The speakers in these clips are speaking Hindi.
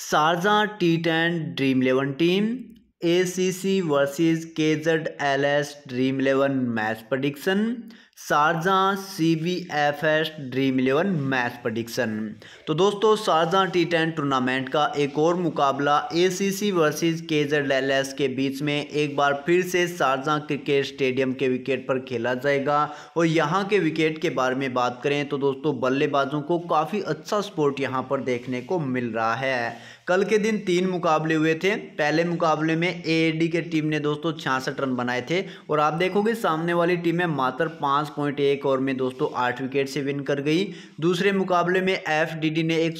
Sharjah T ten Dream eleven team A C C versus K Z L S Dream eleven match prediction Sharjah C B F S Dream eleven match prediction तो दोस्तों शारजा टी टेन टूर्नामेंट का एक और मुकाबला A C C versus K Z L S के बीच में एक बार फिर से शारजा क्रिकेट स्टेडियम के विकेट पर खेला जाएगा और यहाँ के विकेट के बारे में बात करें तो दोस्तों बल्लेबाजों को काफ़ी अच्छा स्पोर्ट यहाँ पर देखने को मिल रहा है कल के दिन तीन मुकाबले हुए थे पहले मुकाबले में ए के टीम ने दोस्तों छियासठ रन बनाए थे और आप देखोगे सामने वाली टीमें मात्र पाँच पॉइंट एक ओवर में दोस्तों आठ विकेट से विन कर गई दूसरे मुकाबले में एफडीडी ने एक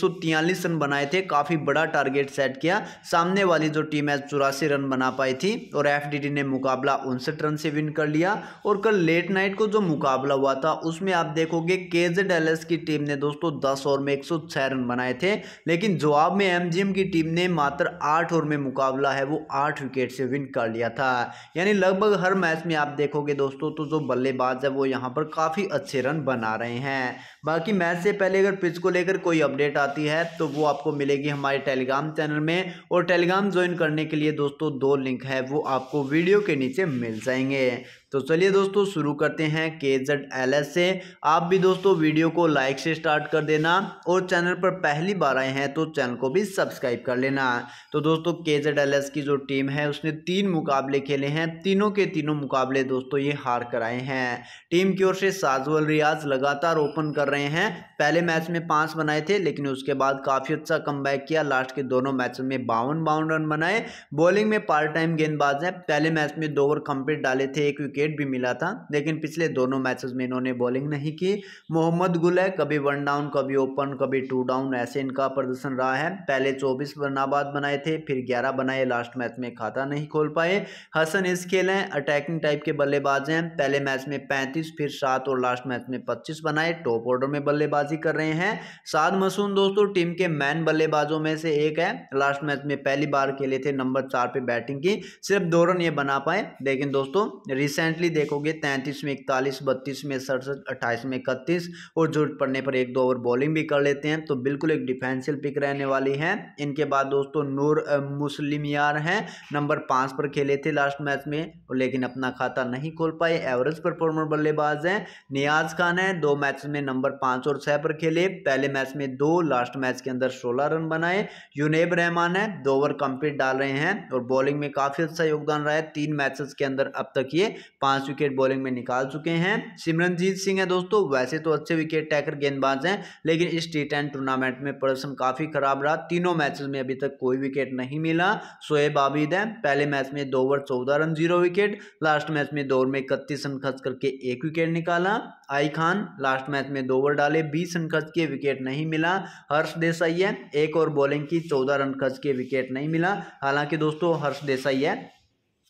रन बनाए थे काफ़ी बड़ा टारगेट सेट किया सामने वाली जो टीम है चौरासी रन बना पाई थी और एफडीडी ने मुकाबला उनसठ रन से विन कर लिया और कल लेट नाइट को जो मुकाबला हुआ था उसमें आप देखोगे केजेडएलएस की टीम ने दोस्तों दस ओवर में एक रन बनाए थे लेकिन जवाब में एमजीएम की टीम ने मात्र आठ ओवर में मुकाबला है वो आठ विकेट से विन कर लिया था यानी लगभग हर मैच में आप देखोगे दोस्तों तो जो बल्लेबाज है वो यहाँ यहाँ पर काफ़ी अच्छे रन बना रहे हैं बाकी मैच से पहले अगर पिच को लेकर कोई अपडेट आती है तो वो आपको मिलेगी हमारे टेलीग्राम चैनल में और टेलीग्राम ज्वाइन करने के लिए दोस्तों दो लिंक है वो आपको वीडियो के नीचे मिल जाएंगे तो चलिए दोस्तों शुरू करते हैं के जेड एल एस से आप भी दोस्तों वीडियो को लाइक से स्टार्ट कर देना और चैनल पर पहली बार आए हैं तो चैनल को भी सब्सक्राइब कर लेना तो दोस्तों के जेड एल एस की जो टीम है उसने तीन मुकाबले खेले हैं तीनों के तीनों मुकाबले दोस्तों ये हार कर आए हैं टीम की ओर से साजवल रियाज लगातार ओपन कर रहे हैं पहले मैच में पाँच बनाए थे लेकिन उसके बाद काफ़ी अच्छा कम किया लास्ट के दोनों मैच में बावन बावन रन बनाए बॉलिंग में पार्ट टाइम गेंदबाज हैं पहले मैच में दो ओवर कंप्लीट डाले थे एक विकेट विकेट भी मिला था लेकिन पिछले दोनों मैचेस में इन्होंने बॉलिंग नहीं की मोहम्मद गुल है कभी वन डाउन कभी ओपन कभी टू डाउन ऐसे इनका प्रदर्शन रहा है पहले चौबीस रनाबाद बनाए थे फिर ग्यारह बनाए लास्ट मैच में खाता नहीं खोल पाए हसन इस खेल हैं अटैकिंग टाइप के बल्लेबाज हैं पहले मैच में पैंतीस फिर सात और लास्ट मैच में पच्चीस बनाए टॉप ऑर्डर में बल्लेबाजी कर रहे हैं साद मसून दोस्तों टीम के मैन बल्लेबाजों में से एक है लास्ट मैच में पहली बार खेले थे नंबर चार पे बैटिंग की सिर्फ दो रन ये बना पाए लेकिन दोस्तों रिसेंट फ्रिक्वेंटली देखोगे तैंतीस में इकतालीस बत्तीस में सड़सठ अट्ठाईस में इकतीस और जरूरत पड़ने पर एक दो ओवर बॉलिंग भी कर लेते हैं तो बिल्कुल एक डिफेंसिव पिक रहने वाली है इनके बाद दोस्तों नूर मुस्लिम यार हैं नंबर पाँच पर खेले थे लास्ट मैच में लेकिन अपना खाता नहीं खोल पाए एवरेज परफॉर्मर बल्लेबाज हैं नियाज खान हैं दो मैच में नंबर पाँच और छः पर खेले पहले मैच में दो लास्ट मैच के अंदर सोलह रन बनाए यूनेब रहमान है दो ओवर कंप्लीट डाल रहे हैं और बॉलिंग में काफ़ी अच्छा योगदान रहा है तीन मैचेस के अंदर अब तक ये पाँच विकेट बॉलिंग में निकाल चुके हैं सिमरनजीत सिंह है दोस्तों वैसे तो अच्छे विकेट टैकर गेंदबाज हैं लेकिन इस टी टेन टूर्नामेंट में प्रदर्शन काफ़ी खराब रहा तीनों मैचेस में अभी तक कोई विकेट नहीं मिला सोएब आबिद है पहले मैच में दो ओवर चौदह run zero wicket last match में दो ओवर में इकतीस रन खर्च करके एक विकेट निकाला आई खान लास्ट मैच में दो ओवर डाले बीस रन खर्च के विकेट नहीं मिला हर्ष देसाई है एक और बॉलिंग की चौदह रन खर्च के विकेट नहीं मिला हालांकि दोस्तों हर्ष देसाई है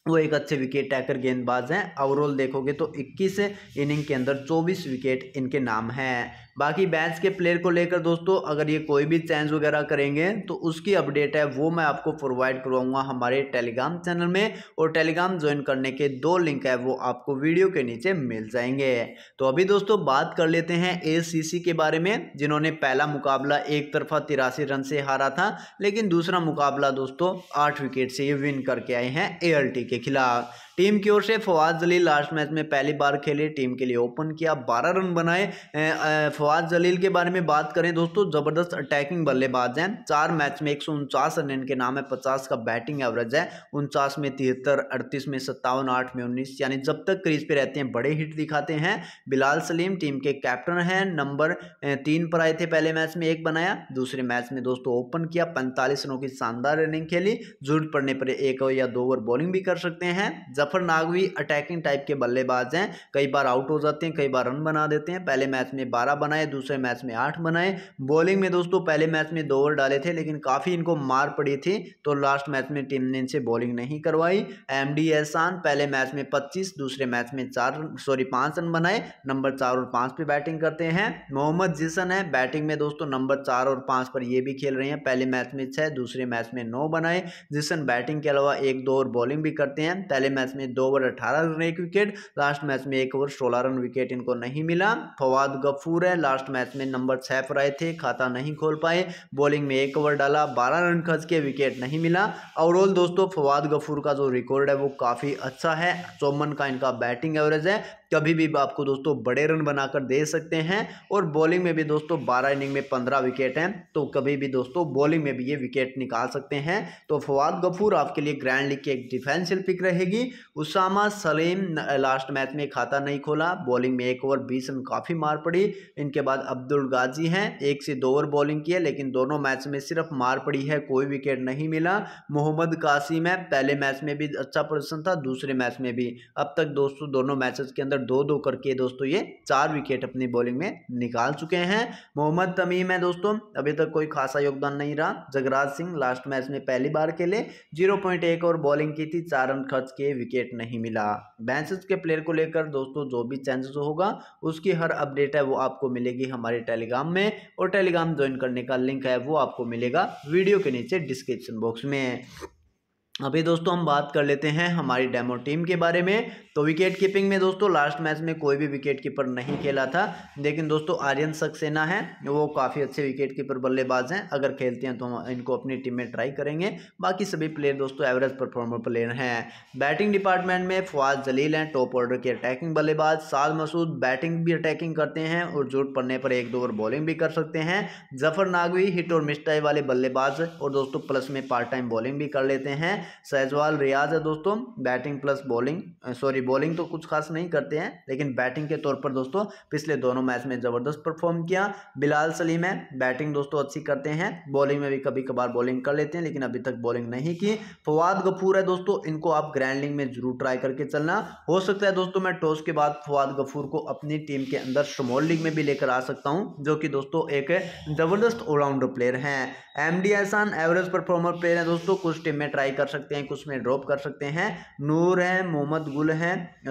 वो एक अच्छे विकेट टैकर गेंदबाज हैं ओवरऑल देखोगे तो 21 इनिंग के अंदर 24 विकेट इनके नाम हैं बाकी बैंस के प्लेयर को लेकर दोस्तों अगर ये कोई भी चेंज वगैरह करेंगे तो उसकी अपडेट है वो मैं आपको प्रोवाइड करवाऊंगा हमारे टेलीग्राम चैनल में और टेलीग्राम ज्वाइन करने के दो लिंक है वो आपको वीडियो के नीचे मिल जाएंगे तो अभी दोस्तों बात कर लेते हैं ए के बारे में जिन्होंने पहला मुकाबला एक तरफा तिरासी रन से हारा था लेकिन दूसरा मुकाबला दोस्तों आठ विकेट से ये विन करके आए हैं ए के खिलाफ टीम की ओर से फवाद जलील लास्ट मैच में पहली बार खेले टीम के लिए ओपन किया बारह रन बनाए फवाद फवाद जलील के बारे में बात करें दोस्तों जबरदस्त अटैकिंग बल्लेबाज हैं चार मैच में एक रन इनके नाम है पचास का बैटिंग एवरेज है उनचास में तिहत्तर अड़तीस में सत्तावन आठ में उन्नीस यानी जब तक क्रीज पे रहते हैं बड़े हिट दिखाते हैं बिलाल सलीम टीम के कैप्टन हैं नंबर तीन पर आए थे पहले मैच में एक बनाया दूसरे मैच में दोस्तों ओपन किया पैंतालीस रनों की शानदार रनिंग खेली जरूरत पड़ने पर एक ओवर या दो ओवर बॉलिंग भी कर सकते हैं जफर नागवी अटैकिंग टाइप के बल्लेबाज हैं कई बार आउट हो जाते हैं कई बार रन बना देते हैं पहले मैच में बारह बनाए दूसरे मैच में आठ बनाए बॉलिंग में दोस्तों पहले मैच में दो ओवर डाले थे लेकिन काफ़ी इनको मार पड़ी थी तो लास्ट मैच में टीम ने इनसे बॉलिंग नहीं करवाई एम डी एहसान पहले मैच में पच्चीस दूसरे मैच में चार सॉरी पाँच रन बनाए नंबर चार और पाँच पर बैटिंग करते हैं मोहम्मद जिसन है बैटिंग में दोस्तों नंबर चार और पाँच पर ये भी खेल रहे हैं पहले मैच में छः दूसरे मैच में नौ बनाए जिसन बैटिंग के अलावा एक दो ओवर बॉलिंग भी करते हैं पहले मैच में दो ओवर अठारह रन एक विकेट लास्ट मैच में एक ओवर सोलह रन विकेट इनको नहीं मिला फवाद गफूर है लास्ट मैच में नंबर छः पर आए थे खाता नहीं खोल पाए बॉलिंग में एक ओवर डाला बारह रन खर्च के विकेट नहीं मिला ओवरऑल दोस्तों फवाद गफूर का जो रिकॉर्ड है वो काफ़ी अच्छा है चौमन का इनका बैटिंग एवरेज है कभी भी आपको दोस्तों बड़े रन बनाकर दे सकते हैं और बॉलिंग में भी दोस्तों बारह इनिंग में पंद्रह विकेट हैं तो कभी भी दोस्तों बॉलिंग में भी ये विकेट निकाल सकते हैं तो फवाद गफूर आपके लिए ग्रैंड लीग की एक डिफेंसिव पिक रहेगी उसामा सलीम लास्ट मैच में खाता नहीं खोला बॉलिंग में एक ओवर बीस रन काफ़ी मार पड़ी इनके बाद अब्दुल गाजी हैं एक से दो ओवर बॉलिंग की लेकिन दोनों मैच में सिर्फ मार पड़ी है कोई विकेट नहीं मिला मोहम्मद कासिम है पहले मैच में भी अच्छा प्रदर्शन था दूसरे मैच में भी अब तक दोस्तों दोनों मैचेस के अंदर अंदर दो दो करके दोस्तों ये चार विकेट अपनी बॉलिंग में निकाल चुके हैं मोहम्मद तमीम है दोस्तों अभी तक कोई खासा योगदान नहीं रहा जगराज सिंह लास्ट मैच में पहली बार खेले जीरो पॉइंट एक और बॉलिंग की थी चार रन खर्च के विकेट नहीं मिला बैंसेस के प्लेयर को लेकर दोस्तों जो भी चेंजेस होगा उसकी हर अपडेट है वो आपको मिलेगी हमारे टेलीग्राम में और टेलीग्राम ज्वाइन करने का लिंक है वो आपको मिलेगा वीडियो के नीचे डिस्क्रिप्शन बॉक्स में अभी दोस्तों हम बात कर लेते हैं हमारी डेमो टीम के बारे में तो विकेट कीपिंग में दोस्तों लास्ट मैच में कोई भी विकेट कीपर नहीं खेला था लेकिन दोस्तों आर्यन सक्सेना है वो काफ़ी अच्छे विकेट कीपर बल्लेबाज हैं अगर खेलते हैं तो हम इनको अपनी टीम में ट्राई करेंगे बाकी सभी प्लेयर दोस्तों एवरेज परफॉर्मर प्लेयर हैं बैटिंग डिपार्टमेंट में फवाद जलील हैं टॉप ऑर्डर के अटैकिंग बल्लेबाज साद मसूद बैटिंग भी अटैकिंग करते हैं और जरूरत पड़ने पर एक दो ओवर बॉलिंग भी कर सकते हैं जफर नागवी हिट और मिस्टाई वाले बल्लेबाज और दोस्तों प्लस में पार्ट टाइम बॉलिंग भी कर लेते हैं सहजवाल रियाज है दोस्तों batting plus bowling sorry bowling तो कुछ खास नहीं करते हैं लेकिन बैटिंग के तौर पर दोस्तों पिछले दोनों मैच में ज़बरदस्त परफॉर्म किया बिलाल सलीम है बैटिंग दोस्तों अच्छी करते हैं बॉलिंग में भी कभी कभार बॉलिंग कर लेते हैं लेकिन अभी तक बॉलिंग नहीं की फवाद गफूर है दोस्तों इनको आप ग्रैंड में जरूर ट्राई करके चलना हो सकता है दोस्तों मैं टॉस के बाद फवाद गफूर को अपनी टीम के अंदर स्मॉल लीग में भी लेकर आ सकता हूँ जो कि दोस्तों एक ज़बरदस्त ऑलराउंडर प्लेयर हैं M D average performer player है दोस्तों कुछ टीम में ट्राई कर सकते सकते हैं कुछ में ड्रॉप कर सकते हैं नूर है मोहम्मद गुल है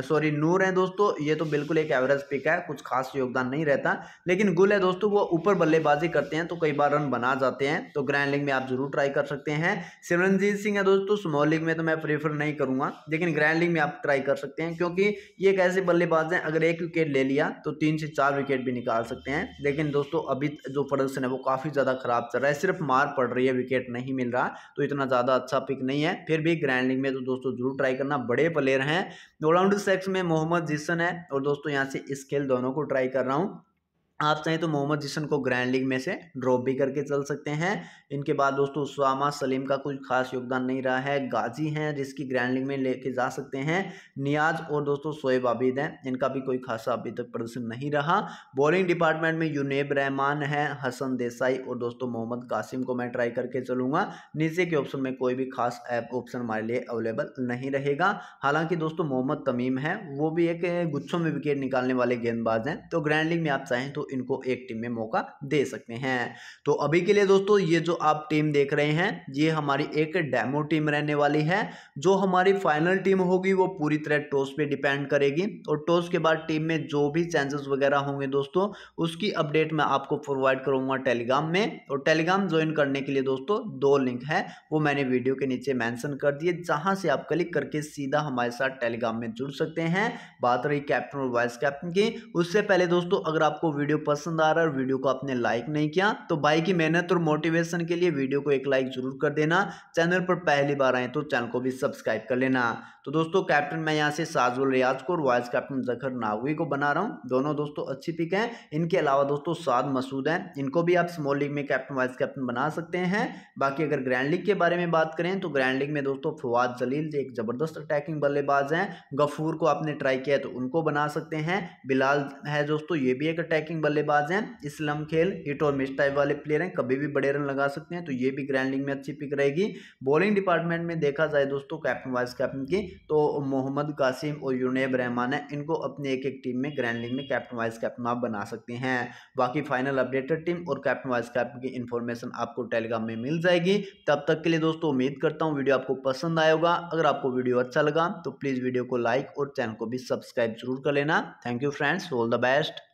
सॉरी नूर है दोस्तों ये तो बिल्कुल एक एवरेज पिक है कुछ खास योगदान नहीं रहता लेकिन गुल है दोस्तों वो ऊपर बल्लेबाजी करते हैं तो कई बार रन बना जाते हैं तो ग्रैंड लीग में आप जरूर ट्राई कर सकते हैं सिमरनजीत सिंह है दोस्तों स्मॉल लीग में तो मैं प्रेफर नहीं करूँगा लेकिन ग्रैंड लीग में आप ट्राई कर सकते हैं क्योंकि ये एक ऐसे बल्लेबाज हैं अगर एक विकेट ले लिया तो तीन से चार विकेट भी निकाल सकते हैं लेकिन दोस्तों अभी जो प्रदर्शन है वो काफ़ी ज़्यादा खराब चल रहा है सिर्फ मार पड़ रही है विकेट नहीं मिल रहा तो इतना ज़्यादा अच्छा पिक नहीं है है फिर भी ग्रैंड लीग में तो दोस्तों जरूर ट्राई करना बड़े प्लेयर हैं ऑलराउंडर सेक्स में मोहम्मद जिसन है और दोस्तों यहाँ से स्केल दोनों को ट्राई कर रहा हूँ आप चाहें तो मोहम्मद जिसन को ग्रैंड लीग में से ड्रॉप भी करके चल सकते हैं इनके बाद दोस्तों उसामा सलीम का कुछ खास योगदान नहीं रहा है गाजी हैं जिसकी ग्रैंड लीग में लेके जा सकते हैं नियाज और दोस्तों शोएब आबिद हैं इनका भी कोई खासा अभी तक प्रदर्शन नहीं रहा बॉलिंग डिपार्टमेंट में यूनेब रहमान है हसन देसाई और दोस्तों मोहम्मद कासिम को मैं ट्राई करके चलूँगा नीचे के ऑप्शन में कोई भी खास ऐप ऑप्शन हमारे लिए अवेलेबल नहीं रहेगा हालांकि दोस्तों मोहम्मद तमीम है वो भी एक गुच्छों में विकेट निकालने वाले गेंदबाज हैं तो ग्रैंड लीग में आप चाहें तो इनको एक टीम में मौका दे सकते हैं तो अभी के लिए दोस्तों ये जो आप टीम देख रहे हैं ये हमारी एक डेमो टीम रहने वाली है जो हमारी फाइनल टीम होगी वो पूरी तरह टॉस पे डिपेंड करेगी और टॉस के बाद टीम में जो भी चांसेस वगैरह होंगे दोस्तों उसकी अपडेट मैं आपको प्रोवाइड करूंगा टेलीग्राम में और टेलीग्राम ज्वाइन करने के लिए दोस्तों दो लिंक है वो मैंने वीडियो के नीचे मैंसन कर दिए जहाँ से आप क्लिक करके सीधा हमारे साथ टेलीग्राम में जुड़ सकते हैं बात रही कैप्टन और वाइस कैप्टन की उससे पहले दोस्तों अगर आपको वीडियो वीडियो पसंद आ रहा है वीडियो को आपने लाइक नहीं किया तो भाई की मेहनत और मोटिवेशन के लिए वीडियो को एक लाइक जरूर कर देना चैनल पर पहली बार आए तो चैनल को भी सब्सक्राइब कर लेना तो दोस्तों कैप्टन मैं यहाँ से साजुल रियाज को और वाइस कैप्टन जखर नागवी को बना रहा हूँ दोनों दोस्तों अच्छी पिक हैं इनके अलावा दोस्तों साद मसूद हैं इनको भी आप स्मॉल लीग में कैप्टन वाइस कैप्टन बना सकते हैं बाकी अगर ग्रैंड लीग के बारे में बात करें तो ग्रैंड लीग में दोस्तों फवाद जलील एक ज़बरदस्त अटैकिंग बल्लेबाज हैं गफूर को आपने ट्राई किया तो उनको बना सकते हैं बिलाल है दोस्तों ये भी एक अटैकिंग बल्लेबाज हैं इस्लम खेल हिट और मिस टाइप वाले प्लेयर हैं कभी भी बड़े रन लगा सकते हैं तो ये भी ग्रैंड लीग में अच्छी पिक रहेगी बॉलिंग डिपार्टमेंट में देखा जाए दोस्तों कैप्टन वाइस कैप्टन की तो मोहम्मद कासिम और यूनेब रहमान है इनको अपनी एक एक टीम में ग्रैंड लीग में कैप्टन वाइस कैप्टन आप बना सकते हैं बाकी फाइनल अपडेटेड टीम और कैप्टन वाइस कैप्टन की इन्फॉर्मेशन आपको टेलीग्राम में मिल जाएगी तब तक के लिए दोस्तों उम्मीद करता हूँ वीडियो आपको पसंद आए होगा अगर आपको वीडियो अच्छा लगा तो प्लीज़ वीडियो को लाइक और चैनल को भी सब्सक्राइब जरूर कर लेना thank you friends all the best